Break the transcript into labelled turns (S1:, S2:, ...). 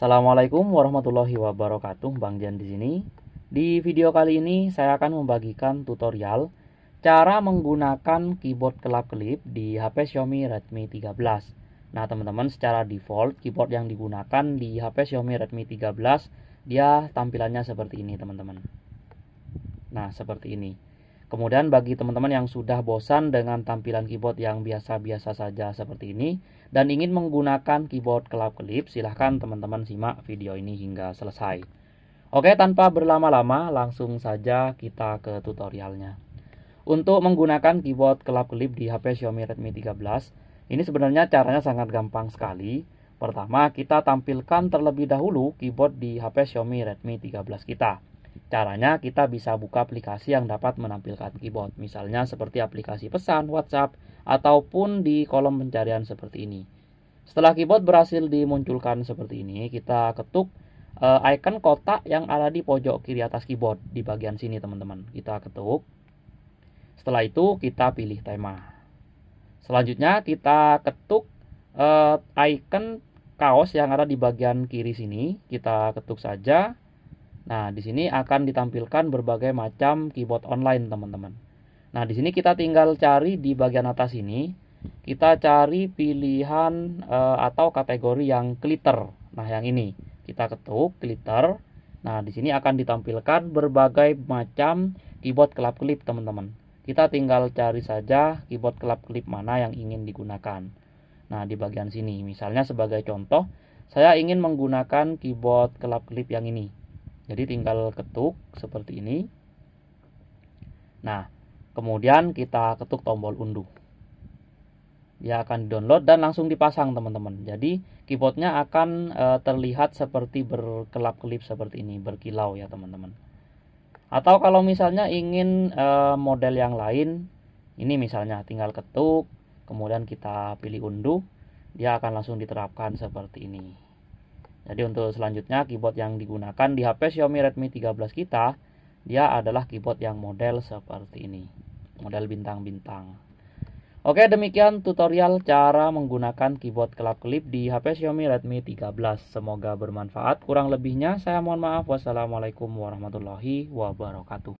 S1: Assalamualaikum warahmatullahi wabarakatuh, Bang Jan di sini. Di video kali ini saya akan membagikan tutorial cara menggunakan keyboard kelap-kelip di HP Xiaomi Redmi 13. Nah, teman-teman, secara default keyboard yang digunakan di HP Xiaomi Redmi 13 dia tampilannya seperti ini, teman-teman. Nah, seperti ini. Kemudian bagi teman-teman yang sudah bosan dengan tampilan keyboard yang biasa-biasa saja seperti ini dan ingin menggunakan keyboard kelap-kelip, silahkan teman-teman simak video ini hingga selesai. Oke, tanpa berlama-lama, langsung saja kita ke tutorialnya. Untuk menggunakan keyboard kelap-kelip di HP Xiaomi Redmi 13, ini sebenarnya caranya sangat gampang sekali. Pertama, kita tampilkan terlebih dahulu keyboard di HP Xiaomi Redmi 13 kita. Caranya kita bisa buka aplikasi yang dapat menampilkan keyboard, misalnya seperti aplikasi pesan, WhatsApp, ataupun di kolom pencarian seperti ini. Setelah keyboard berhasil dimunculkan seperti ini, kita ketuk e, icon kotak yang ada di pojok kiri atas keyboard di bagian sini teman-teman. Kita ketuk. Setelah itu kita pilih tema. Selanjutnya kita ketuk e, icon kaos yang ada di bagian kiri sini. Kita ketuk saja Nah, di sini akan ditampilkan berbagai macam keyboard online, teman-teman. Nah, di sini kita tinggal cari di bagian atas ini, kita cari pilihan e, atau kategori yang glitter. Nah, yang ini kita ketuk glitter. Nah, di sini akan ditampilkan berbagai macam keyboard kelap-kelip, teman-teman. Kita tinggal cari saja keyboard kelap-kelip mana yang ingin digunakan. Nah, di bagian sini, misalnya sebagai contoh, saya ingin menggunakan keyboard kelap-kelip yang ini. Jadi tinggal ketuk seperti ini. Nah, kemudian kita ketuk tombol unduh. Dia akan download dan langsung dipasang teman-teman. Jadi keyboardnya akan e, terlihat seperti berkelap-kelip seperti ini, berkilau ya teman-teman. Atau kalau misalnya ingin e, model yang lain, ini misalnya tinggal ketuk, kemudian kita pilih unduh, dia akan langsung diterapkan seperti ini. Jadi untuk selanjutnya keyboard yang digunakan di HP Xiaomi Redmi 13 kita dia adalah keyboard yang model seperti ini, model bintang-bintang. Oke, demikian tutorial cara menggunakan keyboard kelap-kelip di HP Xiaomi Redmi 13. Semoga bermanfaat. Kurang lebihnya saya mohon maaf. Wassalamualaikum warahmatullahi wabarakatuh.